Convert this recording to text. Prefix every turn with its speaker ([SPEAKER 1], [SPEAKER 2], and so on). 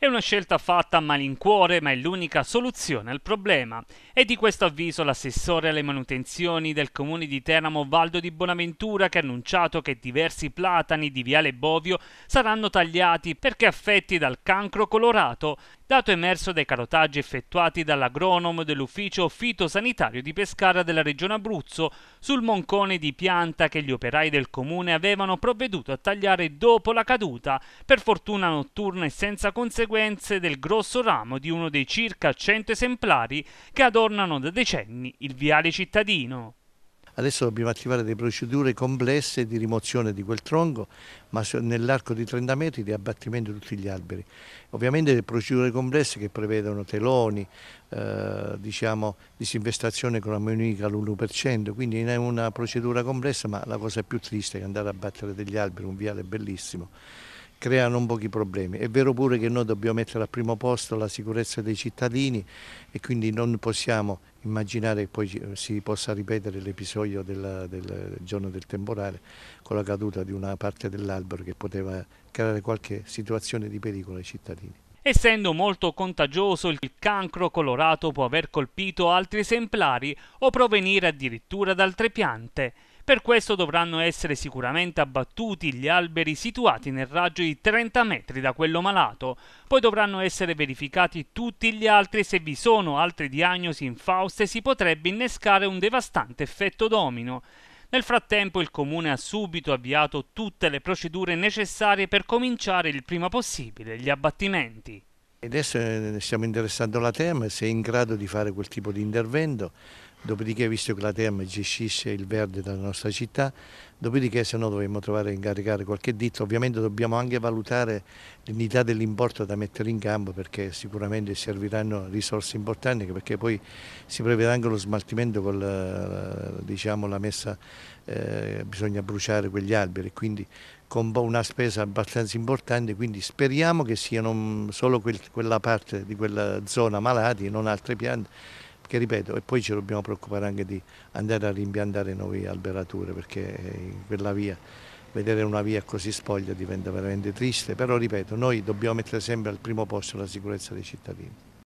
[SPEAKER 1] È una scelta fatta a malincuore, ma è l'unica soluzione al problema. È di questo avviso l'assessore alle manutenzioni del comune di Teramo Valdo di Bonaventura che ha annunciato che diversi platani di Viale Bovio saranno tagliati perché affetti dal cancro colorato dato emerso dai carotaggi effettuati dall'agronomo dell'ufficio fitosanitario di Pescara della regione Abruzzo sul moncone di pianta che gli operai del comune avevano provveduto a tagliare dopo la caduta, per fortuna notturna e senza conseguenze, del grosso ramo di uno dei circa 100 esemplari che adornano da decenni il viale cittadino.
[SPEAKER 2] Adesso dobbiamo attivare delle procedure complesse di rimozione di quel tronco, ma nell'arco di 30 metri di abbattimento di tutti gli alberi. Ovviamente delle procedure complesse che prevedono teloni, eh, diciamo, disinvestazione con ammonica all'1%, quindi è una procedura complessa, ma la cosa più triste è andare a abbattere degli alberi, un viale bellissimo creano non pochi problemi. È vero pure che noi dobbiamo mettere al primo posto la sicurezza dei cittadini e quindi non possiamo immaginare che poi eh, si possa ripetere l'episodio del giorno del temporale con la caduta di una parte dell'albero che poteva creare qualche situazione di pericolo ai cittadini.
[SPEAKER 1] Essendo molto contagioso, il cancro colorato può aver colpito altri esemplari o provenire addirittura da altre piante. Per questo dovranno essere sicuramente abbattuti gli alberi situati nel raggio di 30 metri da quello malato, poi dovranno essere verificati tutti gli altri e se vi sono altre diagnosi infauste si potrebbe innescare un devastante effetto domino. Nel frattempo il comune ha subito avviato tutte le procedure necessarie per cominciare il prima possibile gli abbattimenti.
[SPEAKER 2] Adesso eh, stiamo interessando la tema, se è in grado di fare quel tipo di intervento, dopodiché visto che la Terme gestisce il verde della nostra città, dopodiché se no dovremmo trovare a incaricare qualche ditto, ovviamente dobbiamo anche valutare l'entità dell'importo da mettere in campo perché sicuramente serviranno risorse importanti perché poi si prevede anche lo smaltimento con la, eh, diciamo, la messa, eh, bisogna bruciare quegli alberi, quindi con una spesa abbastanza importante, quindi speriamo che siano solo quel, quella parte di quella zona malati e non altre piante che ripeto, e poi ci dobbiamo preoccupare anche di andare a rimpiantare nuove alberature perché in eh, quella via vedere una via così spoglia diventa veramente triste, però ripeto, noi dobbiamo mettere sempre al primo posto la sicurezza dei cittadini.